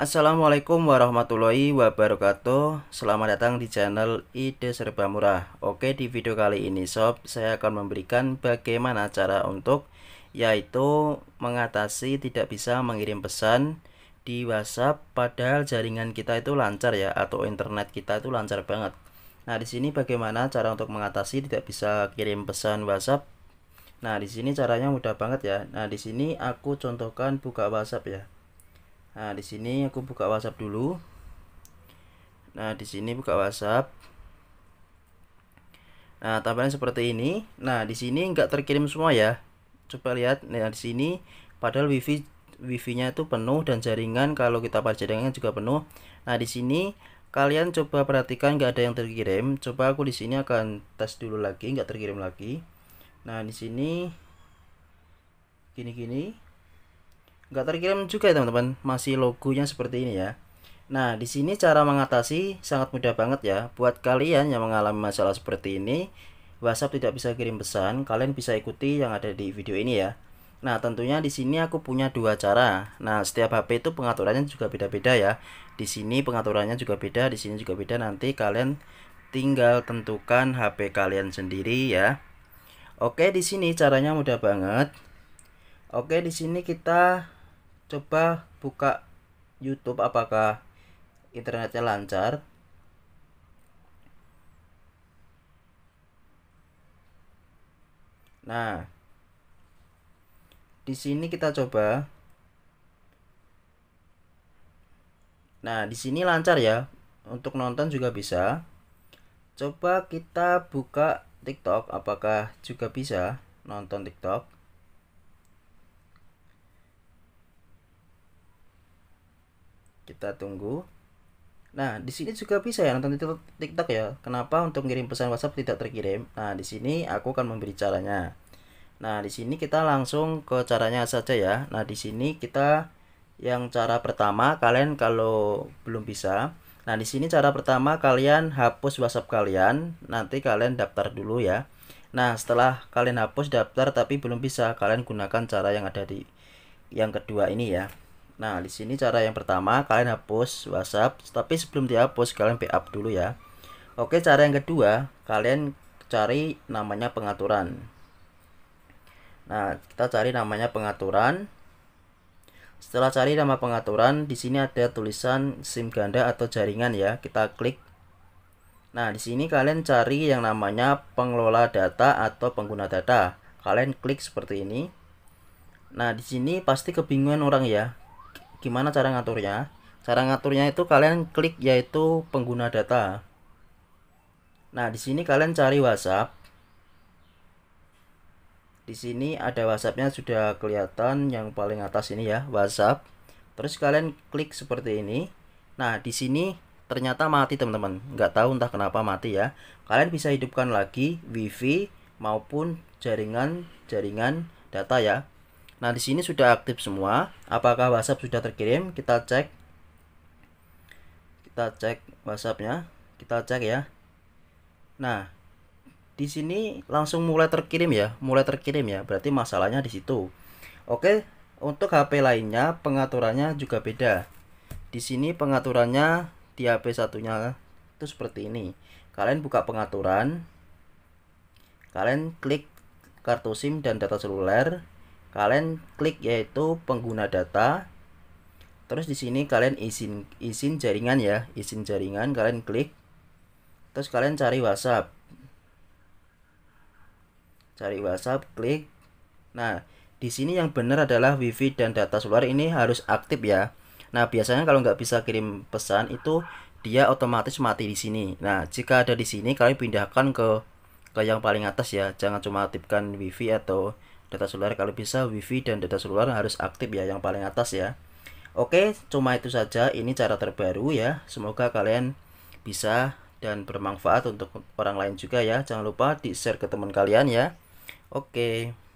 Assalamualaikum warahmatullahi wabarakatuh Selamat datang di channel Ide Serba Murah Oke di video kali ini sob Saya akan memberikan bagaimana cara untuk Yaitu mengatasi tidak bisa mengirim pesan Di whatsapp Padahal jaringan kita itu lancar ya Atau internet kita itu lancar banget Nah di sini bagaimana cara untuk mengatasi tidak bisa kirim pesan whatsapp Nah di sini caranya mudah banget ya Nah di sini aku contohkan buka whatsapp ya Nah, di sini aku buka WhatsApp dulu. Nah, di sini buka WhatsApp. Nah, tampilan seperti ini. Nah, di sini nggak terkirim semua ya. Coba lihat, nah di sini padahal wifi wifi-nya itu penuh dan jaringan kalau kita pada jaringan juga penuh. Nah, di sini kalian coba perhatikan nggak ada yang terkirim. Coba aku di sini akan tes dulu lagi, nggak terkirim lagi. Nah, di sini gini-gini nggak terkirim juga ya teman-teman masih logonya seperti ini ya nah di sini cara mengatasi sangat mudah banget ya buat kalian yang mengalami masalah seperti ini WhatsApp tidak bisa kirim pesan kalian bisa ikuti yang ada di video ini ya Nah tentunya di sini aku punya dua cara. Nah setiap HP itu pengaturannya juga beda-beda ya. Di sini pengaturannya juga beda, di sini juga beda. Nanti kalian tinggal tentukan HP kalian sendiri ya. Oke di sini caranya mudah banget. Oke di sini kita coba buka YouTube apakah internetnya lancar nah di sini kita coba nah di sini lancar ya untuk nonton juga bisa coba kita buka TikTok apakah juga bisa nonton TikTok kita tunggu nah di sini juga bisa ya nonton TikTok ya kenapa untuk ngirim pesan WhatsApp tidak terkirim nah di sini aku akan memberi caranya nah di sini kita langsung ke caranya saja ya nah di sini kita yang cara pertama kalian kalau belum bisa nah di sini cara pertama kalian hapus WhatsApp kalian nanti kalian daftar dulu ya Nah, setelah kalian hapus daftar tapi belum bisa, kalian gunakan cara yang ada di yang kedua ini ya. Nah, di sini cara yang pertama kalian hapus WhatsApp, tapi sebelum dihapus kalian backup dulu ya. Oke, cara yang kedua, kalian cari namanya pengaturan. Nah, kita cari namanya pengaturan. Setelah cari nama pengaturan, di sini ada tulisan SIM ganda atau jaringan ya. Kita klik. Nah, di sini kalian cari yang namanya pengelola data atau pengguna data. Kalian klik seperti ini. Nah, di sini pasti kebingungan orang ya gimana cara ngaturnya cara ngaturnya itu kalian klik yaitu pengguna data nah di sini kalian cari WhatsApp di sini ada WhatsAppnya sudah kelihatan yang paling atas ini ya WhatsApp terus kalian klik seperti ini nah di sini ternyata mati teman-teman nggak tahu entah kenapa mati ya kalian bisa hidupkan lagi wifi maupun jaringan jaringan data ya Nah, di sini sudah aktif semua. Apakah WhatsApp sudah terkirim? Kita cek. Kita cek WhatsApp-nya. Kita cek ya. Nah, di sini langsung mulai terkirim ya, mulai terkirim ya. Berarti masalahnya di situ. Oke, untuk HP lainnya pengaturannya juga beda. Di sini pengaturannya di HP satunya itu seperti ini. Kalian buka pengaturan, kalian klik kartu SIM dan data seluler, kalian klik yaitu pengguna data terus di sini kalian izin izin jaringan ya izin jaringan kalian klik terus kalian cari WhatsApp cari WhatsApp klik nah di sini yang benar adalah WiFi dan data seluler ini harus aktif ya nah biasanya kalau nggak bisa kirim pesan itu dia otomatis mati di sini nah jika ada di sini kalian pindahkan ke ke yang paling atas ya jangan cuma aktifkan wifi atau data seluler kalau bisa wifi dan data seluler harus aktif ya yang paling atas ya oke cuma itu saja ini cara terbaru ya semoga kalian bisa dan bermanfaat untuk orang lain juga ya jangan lupa di share ke teman kalian ya oke